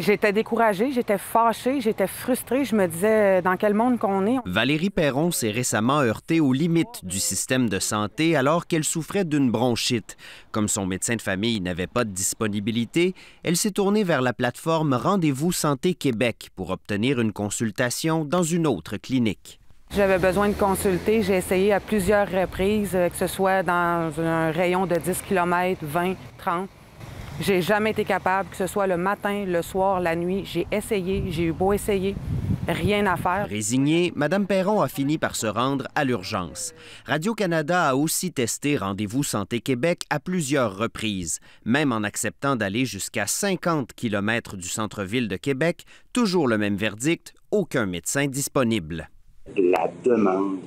J'étais découragée, j'étais fâchée, j'étais frustrée. Je me disais euh, dans quel monde qu'on est. Valérie Perron s'est récemment heurtée aux limites du système de santé alors qu'elle souffrait d'une bronchite. Comme son médecin de famille n'avait pas de disponibilité, elle s'est tournée vers la plateforme Rendez-vous Santé Québec pour obtenir une consultation dans une autre clinique. J'avais besoin de consulter. J'ai essayé à plusieurs reprises, euh, que ce soit dans un rayon de 10 km, 20, 30. J'ai jamais été capable, que ce soit le matin, le soir, la nuit. J'ai essayé, j'ai eu beau essayer. Rien à faire. Résignée, Mme Perron a fini par se rendre à l'urgence. Radio-Canada a aussi testé Rendez-vous Santé Québec à plusieurs reprises, même en acceptant d'aller jusqu'à 50 km du centre-ville de Québec, toujours le même verdict, aucun médecin disponible. La demande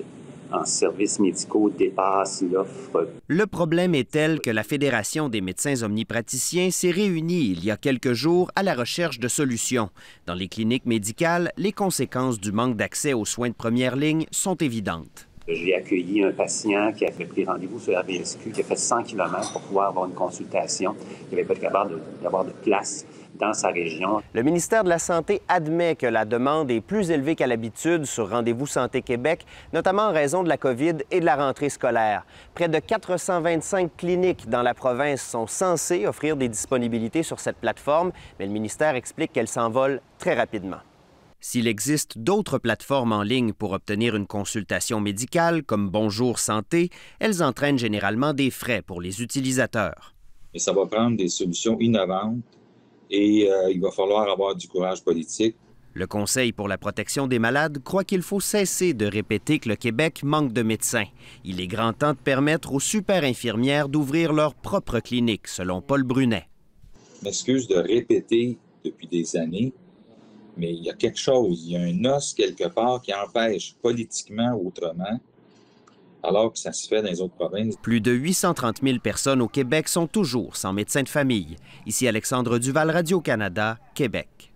en services médicaux dépassent l'offre. Le problème est tel que la Fédération des médecins omnipraticiens s'est réunie il y a quelques jours à la recherche de solutions. Dans les cliniques médicales, les conséquences du manque d'accès aux soins de première ligne sont évidentes. J'ai accueilli un patient qui avait pris rendez-vous sur la BSQ, qui a fait 100 km pour pouvoir avoir une consultation, qui n'avait pas été capable d'avoir de place dans sa région. Le ministère de la Santé admet que la demande est plus élevée qu'à l'habitude sur Rendez-vous Santé Québec, notamment en raison de la COVID et de la rentrée scolaire. Près de 425 cliniques dans la province sont censées offrir des disponibilités sur cette plateforme, mais le ministère explique qu'elles s'envolent très rapidement. S'il existe d'autres plateformes en ligne pour obtenir une consultation médicale, comme Bonjour Santé, elles entraînent généralement des frais pour les utilisateurs. Et ça va prendre des solutions innovantes et euh, il va falloir avoir du courage politique. Le Conseil pour la protection des malades croit qu'il faut cesser de répéter que le Québec manque de médecins. Il est grand temps de permettre aux super-infirmières d'ouvrir leur propre clinique, selon Paul Brunet. Je m'excuse de répéter depuis des années, mais il y a quelque chose, il y a un os quelque part qui empêche politiquement ou autrement alors que ça se fait dans les autres provinces. Plus de 830 000 personnes au Québec sont toujours sans médecin de famille. Ici Alexandre Duval, Radio-Canada, Québec.